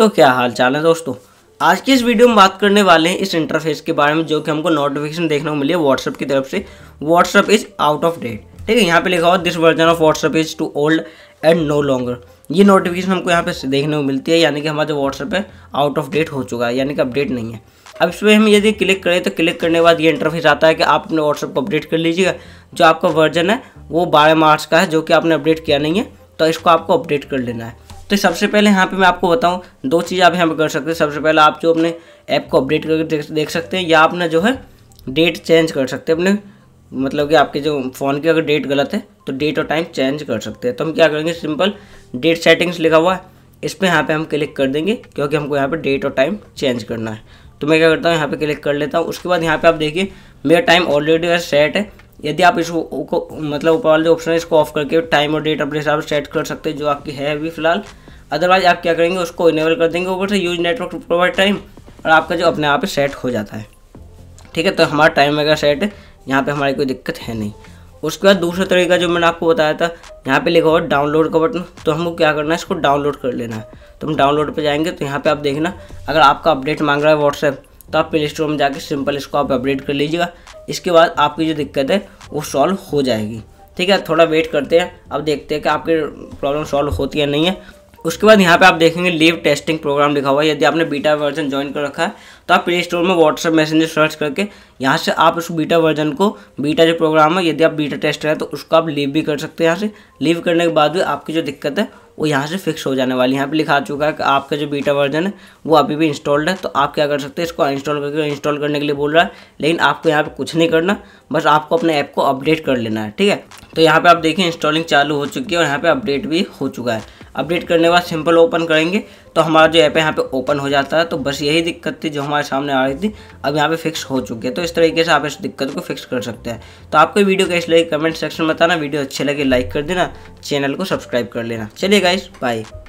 तो क्या हाल चाल है दोस्तों आज की इस वीडियो में बात करने वाले हैं इस इंटरफेस के बारे में जो कि हमको नोटिफिकेशन देखने को मिली है व्हाट्सअप की तरफ से WhatsApp is out of date ठीक है यहाँ पे लिखा हुआ this version of WhatsApp is too old and no longer ये नोटिफिकेशन हमको यहाँ पे देखने को मिलती है यानी कि हमारा जो व्हाट्सअप है आउट ऑफ डेट हो चुका है यानी कि अपडेट नहीं है अब इस पर हम यदि क्लिक करें तो क्लिक करने के बाद ये इंटरफेस आता है कि आप अपने व्हाट्सअप को अपडेट कर लीजिएगा जो आपका वर्जन है वो बारह मार्च का है जो कि आपने अपडेट किया नहीं है तो इसको आपको अपडेट कर लेना है तो सबसे पहले यहाँ पे मैं आपको बताऊँ दो चीज़ आप यहाँ पे कर सकते हैं सबसे पहले आप जो अपने ऐप को अपडेट करके देख, देख सकते हैं या अपना जो है डेट चेंज कर सकते हैं अपने मतलब कि आपके जो फ़ोन की अगर डेट गलत है तो डेट और टाइम चेंज कर सकते हैं तो हम क्या करेंगे सिंपल डेट सेटिंग्स लिखा हुआ है इस पर यहाँ पर हम क्लिक कर देंगे क्योंकि हमको यहाँ पर डेट और टाइम चेंज करना है तो मैं क्या करता हूँ यहाँ पर क्लिक कर लेता हूँ उसके बाद यहाँ पर आप देखिए मेरा टाइम ऑलरेडी सेट है यदि आप इसको मतलब ऊपर वाले जो ऑप्शन है इसको ऑफ करके टाइम और डेट अपने हिसाब से सेट कर सकते हैं जो आपकी है अभी फिलहाल अदरवाइज आप क्या करेंगे उसको इनेबल कर देंगे ऊपर से यूज नेटवर्क प्रोवाइड टाइम और आपका जो अपने आप सेट हो जाता है ठीक है तो हमारा टाइम वगैरह सेट यहाँ पर हमारी कोई दिक्कत है नहीं उसके बाद दूसरा तरीका जो मैंने आपको बताया था यहाँ पे लिखा हुआ डाउनलोड का बटन तो हमको क्या करना है इसको डाउनलोड कर लेना है तो हम डाउनलोड पे जाएंगे तो यहाँ पे आप देखना अगर आपका अपडेट मांग रहा है व्हाट्सएप तो आप प्ले स्टोर में जाकर सिंपल इसको आप अपडेट कर लीजिएगा इसके बाद आपकी जो दिक्कत है वो सॉल्व हो जाएगी ठीक है थोड़ा वेट करते हैं अब देखते हैं कि आपकी प्रॉब्लम सॉल्व होती है नहीं है उसके बाद यहाँ पे आप देखेंगे लीव टेस्टिंग प्रोग्राम लिखा हुआ है यदि आपने बीटा वर्जन ज्वाइन कर रखा है तो आप प्ले स्टोर में व्हाट्सएप मैसेंजर सर्च करके यहाँ से आप उस बीटा वर्जन को बीटा जो प्रोग्राम है यदि आप बीटा टेस्टर हैं तो उसको आप लीव भी कर सकते हैं यहाँ से लीव करने के बाद भी आपकी जो दिक्कत है वो यहाँ से फिक्स हो जाने वाली है यहाँ पे लिखा चुका है कि आपका जो बीटा वर्जन है वो अभी भी इंस्टॉल्ड है तो आप क्या कर सकते हैं इसको इंस्टॉल करके इंस्टॉल करने के लिए बोल रहा है लेकिन आपको यहाँ पे कुछ नहीं करना बस आपको अपने ऐप को अपडेट कर लेना है ठीक है तो यहाँ पर आप देखिए इंस्टॉलिंग चालू हो चुकी है और यहाँ पर अपडेट भी हो चुका है अपडेट करने के बाद सिंपल ओपन करेंगे तो हमारा जो ऐप है यहाँ पे ओपन हो जाता है तो बस यही दिक्कत थी जो हमारे सामने आ रही थी अब यहाँ पे फिक्स हो चुकी है तो इस तरीके से आप इस दिक्कत को फिक्स कर सकते हैं तो आपको वीडियो कैसे लगे कमेंट सेक्शन में बताना वीडियो अच्छे लगे लाइक कर देना चैनल को सब्सक्राइब कर लेना चलिए गाइस बाय